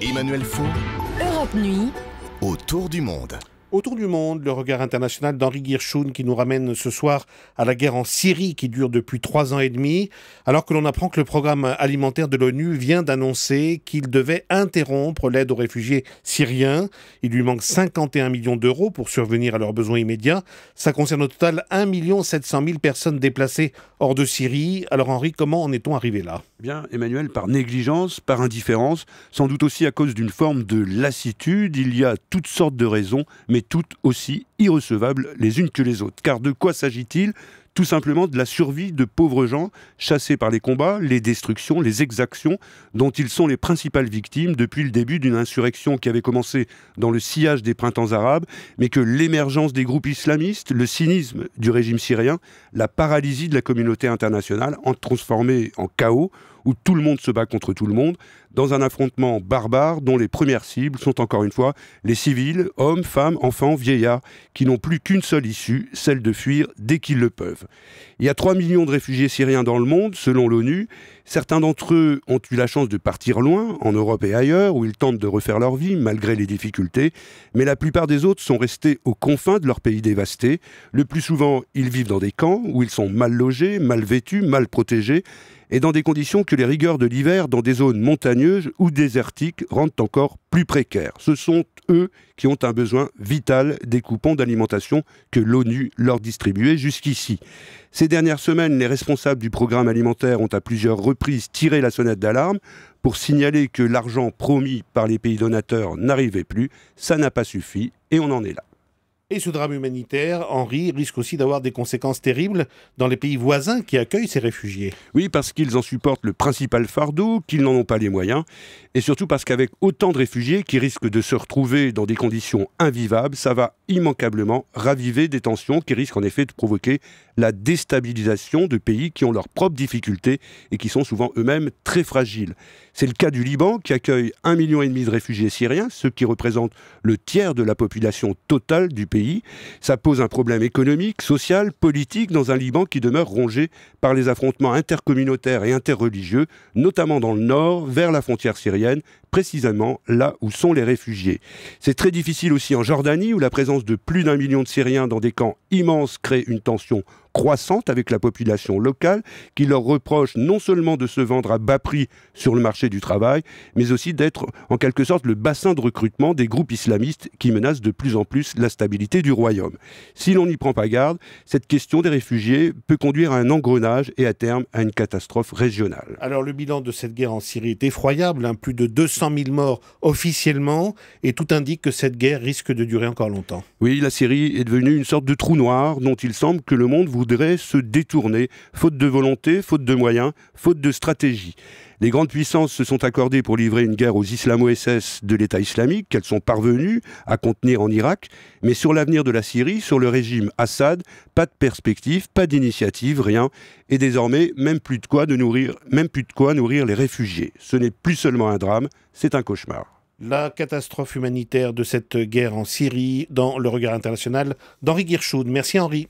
Emmanuel fou Europe Nuit. Autour du monde. Autour du monde, le regard international d'Henri Guirchoun qui nous ramène ce soir à la guerre en Syrie qui dure depuis trois ans et demi, alors que l'on apprend que le programme alimentaire de l'ONU vient d'annoncer qu'il devait interrompre l'aide aux réfugiés syriens. Il lui manque 51 millions d'euros pour survenir à leurs besoins immédiats. Ça concerne au total 1 700 000 personnes déplacées hors de Syrie. Alors Henri, comment en est-on arrivé là eh bien, Emmanuel, par négligence, par indifférence, sans doute aussi à cause d'une forme de lassitude, il y a toutes sortes de raisons, mais toutes aussi irrecevables les unes que les autres. Car de quoi s'agit-il tout simplement de la survie de pauvres gens chassés par les combats, les destructions, les exactions dont ils sont les principales victimes depuis le début d'une insurrection qui avait commencé dans le sillage des printemps arabes, mais que l'émergence des groupes islamistes, le cynisme du régime syrien, la paralysie de la communauté internationale ont transformé en chaos où tout le monde se bat contre tout le monde, dans un affrontement barbare dont les premières cibles sont encore une fois les civils, hommes, femmes, enfants, vieillards, qui n'ont plus qu'une seule issue, celle de fuir dès qu'ils le peuvent. Il y a 3 millions de réfugiés syriens dans le monde, selon l'ONU. Certains d'entre eux ont eu la chance de partir loin, en Europe et ailleurs, où ils tentent de refaire leur vie malgré les difficultés, mais la plupart des autres sont restés aux confins de leur pays dévasté. Le plus souvent, ils vivent dans des camps où ils sont mal logés, mal vêtus, mal protégés, et dans des conditions que les rigueurs de l'hiver dans des zones montagneuses ou désertiques rendent encore plus précaires. Ce sont eux qui ont un besoin vital des coupons d'alimentation que l'ONU leur distribuait jusqu'ici. Ces dernières semaines, les responsables du programme alimentaire ont à plusieurs reprises tiré la sonnette d'alarme pour signaler que l'argent promis par les pays donateurs n'arrivait plus. Ça n'a pas suffi et on en est là. Et ce drame humanitaire, Henri, risque aussi d'avoir des conséquences terribles dans les pays voisins qui accueillent ces réfugiés. Oui, parce qu'ils en supportent le principal fardeau, qu'ils n'en ont pas les moyens, et surtout parce qu'avec autant de réfugiés qui risquent de se retrouver dans des conditions invivables, ça va immanquablement raviver des tensions qui risquent en effet de provoquer la déstabilisation de pays qui ont leurs propres difficultés et qui sont souvent eux-mêmes très fragiles. C'est le cas du Liban qui accueille un million et demi de réfugiés syriens, ce qui représente le tiers de la population totale du pays. Ça pose un problème économique, social, politique dans un Liban qui demeure rongé par les affrontements intercommunautaires et interreligieux, notamment dans le nord, vers la frontière syrienne, précisément là où sont les réfugiés. C'est très difficile aussi en Jordanie, où la présence de plus d'un million de Syriens dans des camps immenses crée une tension croissante avec la population locale qui leur reproche non seulement de se vendre à bas prix sur le marché du travail, mais aussi d'être en quelque sorte le bassin de recrutement des groupes islamistes qui menacent de plus en plus la stabilité du royaume. Si l'on n'y prend pas garde, cette question des réfugiés peut conduire à un engrenage et à terme à une catastrophe régionale. Alors le bilan de cette guerre en Syrie est effroyable, hein. plus de 200 000 morts officiellement, et tout indique que cette guerre risque de durer encore longtemps. Oui, la Syrie est devenue une sorte de trou noir dont il semble que le monde vous voudraient se détourner, faute de volonté, faute de moyens, faute de stratégie. Les grandes puissances se sont accordées pour livrer une guerre aux islamo-SS de l'État islamique qu'elles sont parvenues à contenir en Irak, mais sur l'avenir de la Syrie, sur le régime Assad, pas de perspective, pas d'initiative, rien, et désormais même plus de quoi de nourrir, même plus de quoi nourrir les réfugiés. Ce n'est plus seulement un drame, c'est un cauchemar. La catastrophe humanitaire de cette guerre en Syrie dans le regard international d'Henri Guirchoud. Merci Henri.